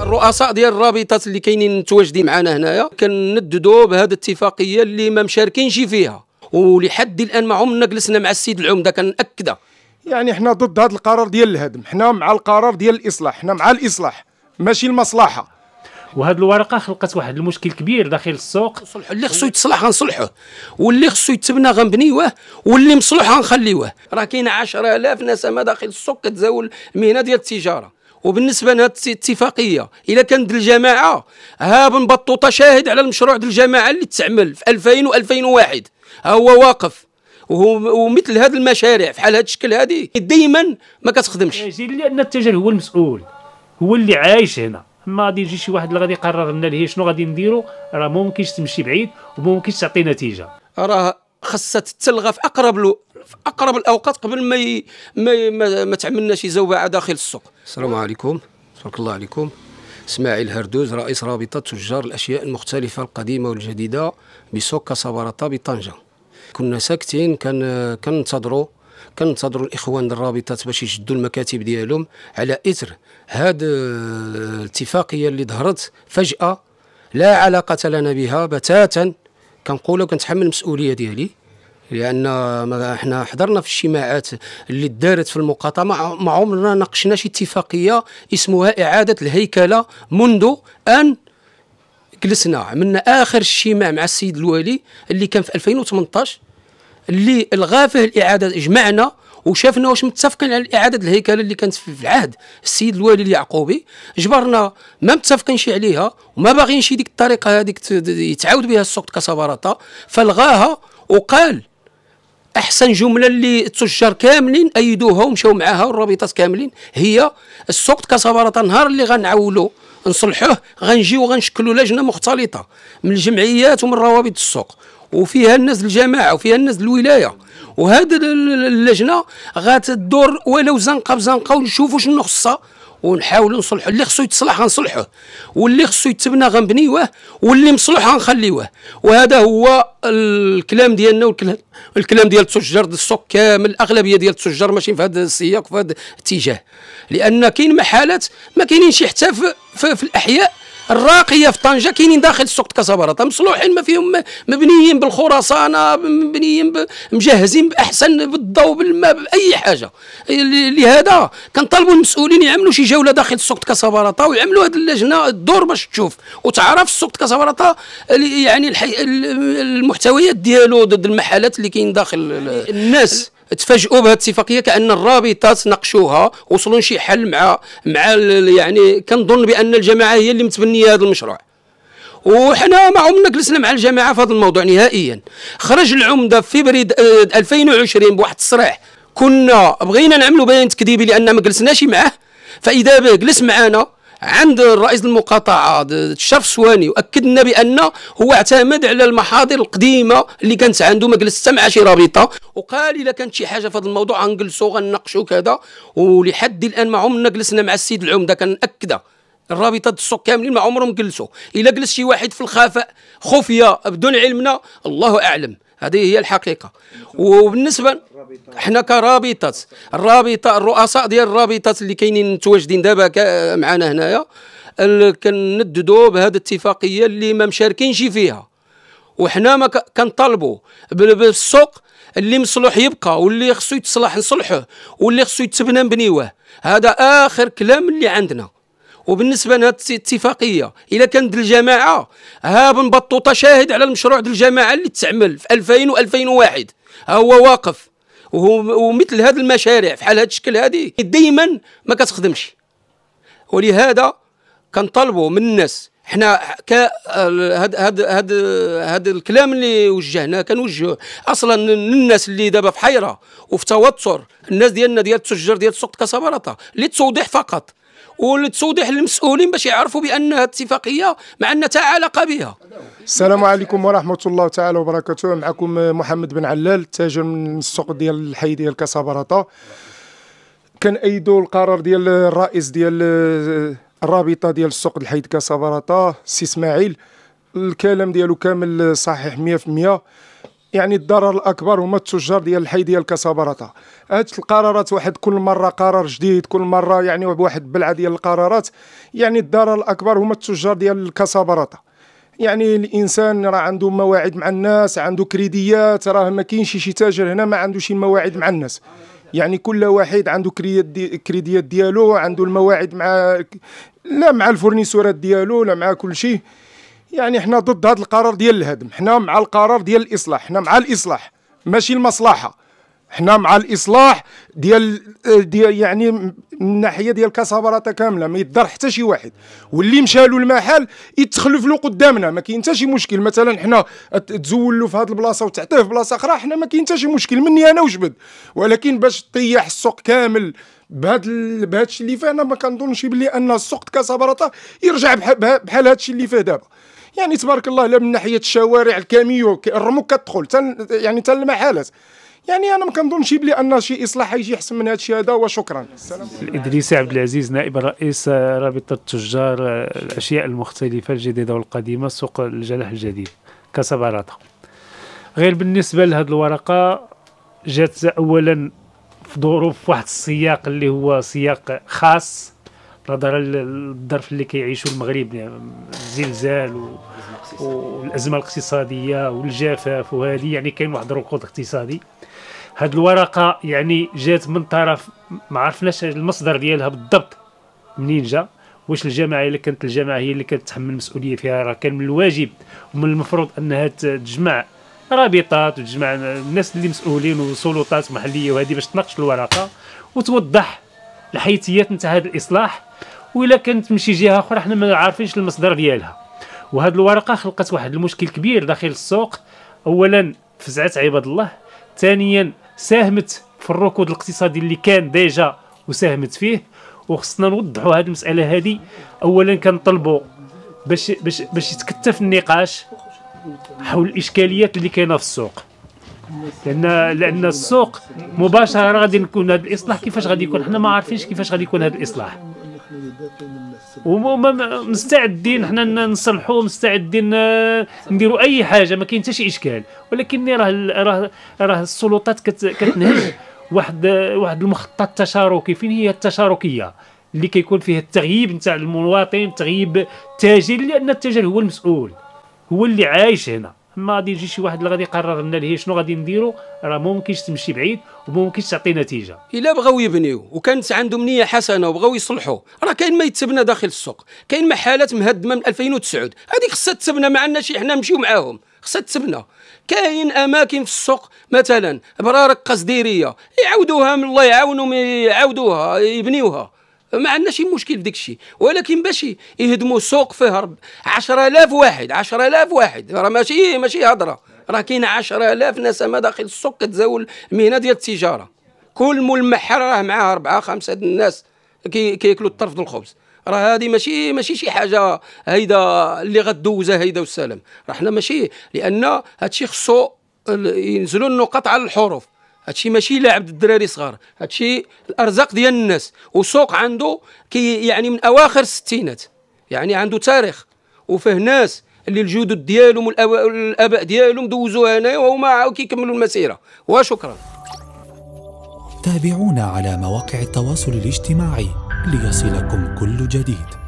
الرؤساء ديال الرابطات اللي كاينين متواجدين معنا هنايا كنددوا بهذه الاتفاقيه اللي ما مشاركينش فيها ولحد الان ما عمرنا جلسنا مع السيد العمده كنأكدها يعني حنا ضد هذا القرار ديال الهدم حنا مع القرار ديال الاصلاح حنا مع الاصلاح ماشي المصلحه وهذه الورقه خلقت واحد المشكل كبير داخل السوق اللي خصو يتصلح غنصلحوه واللي خصو يتبنى غنبنيوه واللي مصلوح غنخليوه راه كاين 10000 نسمه داخل السوق كتزاول المهنه ديال التجاره وبالنسبه لهذه الاتفاقيه الا كان ديال الجماعه ها بن بطوطه شاهد على المشروع ديال الجماعه اللي تعمل في 2000 و2001 ها هو واقف ومثل هذه المشاريع بحال هذا الشكل هذه دائما ما كتخدمش لان التاجر هو المسؤول هو اللي عايش هنا ما غادي يجي شي واحد اللي غادي يقرر لنا لهيه شنو غادي نديرو راه ما ممكنش تمشي بعيد وما ممكنش تعطي نتيجه راه خاصها تتلغى في اقرب لو في اقرب الاوقات قبل ما ي... ما, ي... ما تعمل تعملنا شي زوبعه داخل السوق السلام عليكم تبارك الله عليكم اسماعيل هردوز رئيس رابطه تجار الاشياء المختلفه القديمه والجديده بسوق كاسابارطا بطنجه كنا ساكتين كان كننتظروا كنتظروا الاخوان الرابطات باش يشدوا المكاتب ديالهم على اثر هاد الاتفاقيه اللي ظهرت فجاه لا علاقه لنا بها بتاتا كنقول وكنتحمل المسؤوليه ديالي لان احنا حضرنا في الاجتماعات اللي دارت في المقاطعه ما عمرنا ناقشنا شي اتفاقيه اسمها اعاده الهيكله منذ ان جلسنا عملنا اخر اجتماع مع السيد الوالي اللي كان في 2018 اللي الغى فيه الاعاده اجمعنا وشافنا واش متفقين على اعاده الهيكله اللي كانت في العهد السيد الوالي اليعقوبي جبرنا ما متفقينش عليها وما باغينش ديك الطريقه هذيك يتعاود بها السوق كسبرطه فالغاها وقال احسن جمله اللي التجار كاملين ايدوها ومشاو معاها والرابطات كاملين هي السوق كسبرطه نهار اللي غنعولوا نصلحوه غنجيو غنشكلوا لجنه مختلطه من الجمعيات ومن روابط السوق وفيها الناس الجماعه وفيها الناس الولايه وهذا اللجنه غتدور ولو زنقه بزنقه ونشوفوا شنو خصها ونحاولوا نصلحوا اللي خصو يتصلح غنصلحوه واللي خصو يتبنى غنبنيوه واللي مصلوح غنخليوه وهذا هو الكلام ديالنا والكلام الكلام ديال التجار السوق كامل الاغلبيه ديال التجار ماشي في هذا السياق وفي هذا الاتجاه لان كاين محالات ما كاينينش حتى في, في, في الاحياء الراقيه في طنجه كاينين داخل سوق كازابرطه مصلوحين ما فيهم مبنيين بالخرسانه مبنيين مجهزين باحسن بالضوء بالماء باي حاجه لهذا كنطالبوا المسؤولين يعملوا شي جوله داخل سوق كازابرطه ويعملوا هذه اللجنه الدور باش تشوف وتعرف سوق كازابرطه يعني المحتويات ديالو ضد المحلات اللي اللي كاين داخل يعني الناس تفاجؤوا بهذه الاتفاقيه كان الرابطات ناقشوها وصلوا شي حل مع مع يعني كنظن بان الجماعه هي اللي متبنيه هذا المشروع وحنا ما عمرنا جلسنا مع الجماعه في هذا الموضوع نهائيا خرج العمده في بريد 2020 آه، بواحد التصريح كنا بغينا نعملوا بيان تكذيبي لان ما جلسناش معاه فاذا به جلس معنا عند رئيس المقاطعه الشرف سواني واكد لنا بان هو اعتمد على المحاضر القديمه اللي كانت عنده ما جلس مع شي رابطه وقال اذا كانت شي حاجه في هذا الموضوع غنجلسوا غنناقشوا كذا ولحد الان ما عمرنا جلسنا مع السيد العمده كنأكد الرابطه السوق كاملين ما عمرهم جلسوا الا جلس شي واحد في الخفاء خفيه بدون علمنا الله اعلم هذه هي الحقيقه وبالنسبه حنا كرابطات الرابطه الرؤساء ديال الرابطات اللي كاينين متواجدين دابا معنا هنايا كنددوا بهذه الاتفاقيه اللي ما مشاركينش فيها وحنا ما كنطالبوا بالسوق اللي مصلوح يبقى واللي خصو يتصلح نصلحه واللي خصو يتبنى نبنيوه هذا اخر كلام اللي عندنا وبالنسبه لهذه الاتفاقيه الا كانت الجماعه ها بن بطوطه شاهد على المشروع ديال الجماعه اللي تعمل في 2000 و2001 ها هو واقف ومثل هذه المشاريع بحال هذا الشكل هذه دائما ما كتخدمش ولهذا كنطلبوا من الناس حنا ك هاد هاد هاد هاد الكلام اللي وجهناه كنوجهوه اصلا للناس اللي دابا في حيره وفي توتر الناس ديالنا ديال التجار ديال سوق كسبرطه للتوضيح فقط ولتوضيح للمسؤولين باش يعرفوا بان هذه الاتفاقيه مع عندنا حتى علاقه بها السلام عليكم ورحمه الله تعالى وبركاته معكم محمد بن علال تاجر من السوق ديال الحي ديال كاسابرطه كنأيدوا القرار ديال الرئيس ديال الرابطه ديال السوق الحي كاسابرطه السي اسماعيل الكلام ديالو كامل صحيح 100% يعني الضرر الاكبر هما التجار ديال الحي ديال كسبرطه هاد القرارات واحد كل مره قرار جديد كل مره يعني بواحد بلعه ديال القرارات يعني الضرر الاكبر هما التجار ديال كسبرطه يعني الانسان راه عنده مواعيد مع الناس عنده كريديات راه ما كاينش شي تاجر هنا ما عندوش المواعيد مع الناس يعني كل واحد عنده كريديات ديالو عنده المواعيد مع لا مع الفورنيسورات ديالو لا مع كل شيء يعني احنا ضد هذا القرار ديال الهدم احنا مع القرار ديال الاصلاح احنا مع الاصلاح ماشي المصلحه احنا مع الاصلاح ديال ديال يعني من الناحيه ديال كصبره كامله ما يضر حتى شي واحد واللي مشى له المحل يتخلف له قدامنا ما كاين حتى شي مشكل مثلا حنا تزول له في هذه البلاصه وتعطيه في بلاصه اخرى حنا ما كاين حتى شي مشكل مني انا وجبد ولكن باش طيح السوق كامل بهاد بهذا الشيء اللي فيه انا ما كنظنش بلي ان السوق كصبره يرجع بحال بح... هذا الشيء اللي فيه دابا يعني تبارك الله لا من ناحيه الشوارع الكاميو الرموك كتدخل يعني حتى المحالات يعني انا ما كنظنش بلي ان شي اصلاح يجي احسن من هذا الشيء هذا وشكرا الادريسي عبد العزيز نائب رئيس رابطه التجار الاشياء المختلفه الجديده والقديمه سوق الجناح الجديد كسبارات غير بالنسبه لهذه الورقه جات اولا في ظروف واحد السياق اللي هو سياق خاص نظرا للظرف اللي كيعيشوا المغرب يعني الزلزال و... والازمه الاقتصاديه والجفاف وهذه يعني كاين واحد الركود اقتصادي هاد الورقه يعني جات من طرف ما عرفناش المصدر ديالها بالضبط منين جا واش الجماعه اللي كانت الجماعه هي اللي كتحمل المسؤوليه فيها راه كان من الواجب ومن المفروض انها تجمع رابطات وتجمع الناس اللي مسؤولين وسلطات محليه وهذه باش تناقش الورقه وتوضح الحيثيات نتاع هذا الاصلاح وإلا كانت من شي جهه اخرى حنا ما عارفينش المصدر ديالها وهاد الورقه خلقت واحد المشكل كبير داخل السوق اولا فزعت عباد الله ثانيا ساهمت في الركود الاقتصادي اللي كان ديجا وساهمت فيه وخصنا نوضحوا هذه المساله هذه اولا كنطلبوا باش باش باش يتكتف النقاش حول الاشكاليات اللي كاينه في السوق لان لان السوق مباشره غادي نكون هذا الاصلاح كيفاش غادي يكون حنا ما عارفينش كيفاش غادي يكون هذا الاصلاح ومستعدين حنا نصلحوا مستعدين آه، نديروا اي حاجه ما كاين حتى شي اشكال ولكن راه راه راه السلطات كتنهج واحد آه، واحد المخطط تشاركي فين هي التشاركيه اللي كيكون فيه التغييب نتاع المواطن تغييب التاجر لان التاجر هو المسؤول هو اللي عايش هنا ما غادي يجي شي واحد اللي غادي يقرر لنا شنو غادي نديرو راه ممكنش تمشي بعيد وما ممكنش تعطي نتيجه الا بغاو يبنيو وكانت عندهم نيه حسنه وبغاو يصلحوا راه كاين ما يتسبنا داخل السوق كاين محلات مهدمه من 2009 هذيك خصها تسبنا عندنا شي حنا نمشيو معاهم خصها تسبنا كاين اماكن في السوق مثلا برارك قصديريه يعاودوها من الله يعاونهم يعاودوها يبنيوها ما عندنا شي مشكل في داك الشيء ولكن باش يهدموا سوق فيه 10000 واحد 10000 واحد راه ماشي ماشي هضره راه كاين 10000 نسمه داخل السوق كتزاول المهنه ديال التجاره كل ملمحر راه معاه اربعه خمسه الناس كياكلوا الطرف ديال الخبز راه هذه ماشي ماشي شي حاجه هيدا اللي غدوزها هيدا والسلام راه حنا ماشي لان هادشي خصو ينزلوا النقط على الحروف هادشي ماشي لاعب الدراري صغار هادشي الارزاق ديال الناس وسوق عنده كي يعني من اواخر الستينات يعني عنده تاريخ وفيه ناس اللي الجدد ديالهم والاباء ديالهم دوزوها هنايا وهما كيكملوا المسيره وشكرا تابعونا على مواقع التواصل الاجتماعي ليصلكم كل جديد